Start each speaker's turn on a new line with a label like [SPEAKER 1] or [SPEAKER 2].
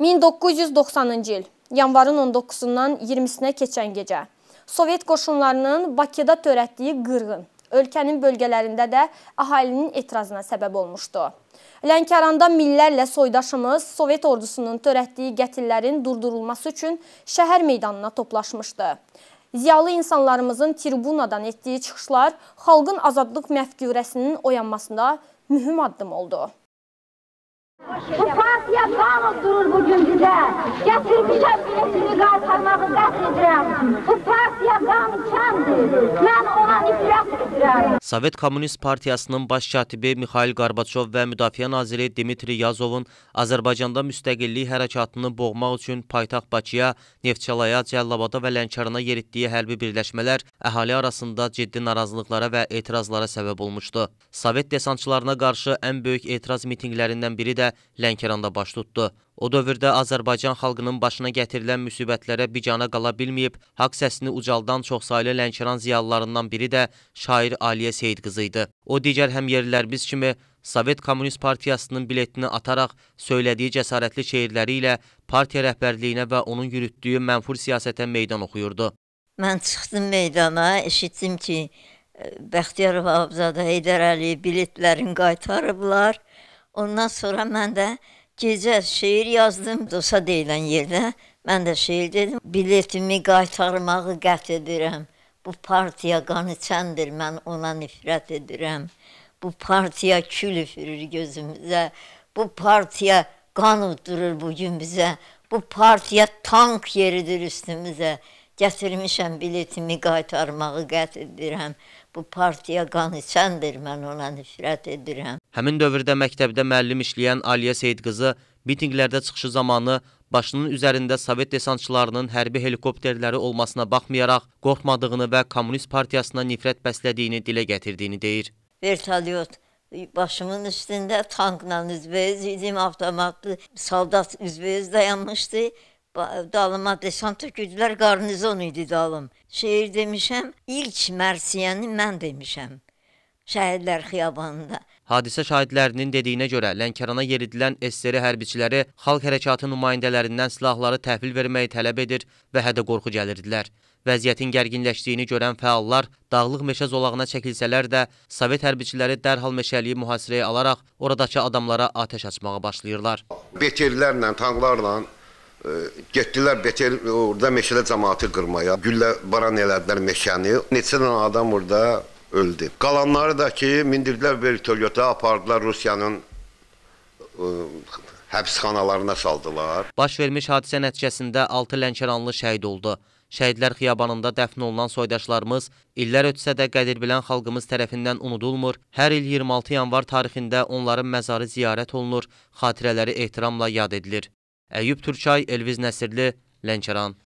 [SPEAKER 1] 1990-cı il, yanvarın 19-dan 20-sinə keçən gecə Sovet qoşunlarının Bakıda törətdiyi qırğın ölkənin bölgələrində də əhalinin etirazına səbəb olmuşdu. Lənkəranda millərlə soydaşımız Sovet ordusunun törətdiyi qətillərin durdurulması üçün şəhər meydanına toplaşmışdı. Ziyalı insanlarımızın tribunadan etdiyi çıxışlar xalqın azadlıq məfkürəsinin oyanmasında mühüm addım oldu.
[SPEAKER 2] Bu partiya qanun durur bugün bizə. Gətirmişəm biletini qaytarmağı qət edirəm. Bu partiya qanun kəndir. Mən ona nifrət edirəm.
[SPEAKER 1] Sovet Kommunist Partiyasının baş katibi Mikhail Qarbaçov və Müdafiə naziri Dimitri Yazovun Azərbaycanda müstəqillik hərəkatını boğmaq üçün paytaxt Bakıya, Neftçalaya, Cəllabada və Lənkərana yeritdiyi hərbi birləşmələr əhali arasında ciddi narazılıqlara və etirazlara səbəb olmuşdu. Sovet desantçılarına qarşı ən böyük etiraz mitinqlərindən biri də Lənkəranda baş tutdu. O dövrdə Azərbaycan xalqının başına gətirilən müsibətlərə bicana qala bilməyib, haqq səsini ucaldan çoxsaylı Lənkəran ziyalılarından biri də şair Aliyə Seyid qızı idi. O digər həmyerlilərimiz kimi Sovet Kommunist Partiyasının biletini ataraq söylədiyi cəsarətli şeirləri ilə partiya rəhbərliyinə və onun yürütdüyü mənfur siyasətə meydan oxuyurdu.
[SPEAKER 2] Mən çıxdım meydana, eşitdim ki, Bəxtiyarov Abzadə Heydər Əliyə biletlərini qaytarıblar. Ondan sonra mən də gecə şeir yazdım Dosa deyilən yerdə. Mən də şeir dedim, biletimi qaytarmağı qət edirəm. Bu partiya qanı çəndir, mən ona nifrət edirəm. Bu partiya kül üfürür gözümüzə. Bu partiya qan uddurur bu gün bizə. Bu partiya tank yeridir üstümüzə. Gətirmişəm biletimi qaytarmağı qət edirəm. Bu partiya qan içəndir, mən ona nifrət edirəm.
[SPEAKER 1] Həmin dövrdə məktəbdə müəllim işləyən Aliyə Seyidqızı mitinqlərdə çıxışı zamanı Başının üzərində Sovet desantçılarının hərbi helikopterləri olmasına baxmayaraq qorxmadığını və Kommunist Partiyasına nifrət bəslədiyini dilə gətirdiyini deyir.
[SPEAKER 2] Vertolyot başımın üstündə tankla üzbəyiz idim, avtomatlı soldat üzbəyiz dayanmışdı. Dalıma desant töküldülər, qarnizon idi dalım. Şeir demişəm, ilk mərsiyəni mən demişəm şəhidlər xiyabanında.
[SPEAKER 1] Hadisə şahidlərinin dediyinə görə Lənkərana yeridilən SSR hərbiçiləri xalq hərəkatı nümayəndələrindən silahları təhvil verməyi tələb edir və hədə qorxu gəlirdilər. Vəziyyətin gərginləşdiyini görən fəallar dağlıq meşə zolağına çəkilsələr də Sovet hərbiçiləri dərhal meşəliyi mühasirəyə alaraq oradakı adamlara atəş açmağa başlayırlar.
[SPEAKER 2] Betellərlə, tanklarla e, getdilər Betel orada meşədə cəmaatı qırmaya. Güllə baran elədilər meşəni. Neçə adam orada öldü. Qalanları da ki, mindirdilər vertolyota, apardılar Rusiyanın ə, e, həbsxanalarına saldılar.
[SPEAKER 1] Baş vermiş hadisə nəticəsində 6 Lənkəranlı şəhid oldu. Şəhidlər xiyabanında dəfn olunan soydaşlarımız illər ötsə də qədir bilən xalqımız tərəfindən unudulmur. Hər il 26 yanvar tarixində onların məzarı ziyarət olunur, xatirələri ehtiramla yad edilir. Əyüb Türkay, Elviz Nəsirli, Lənkəran.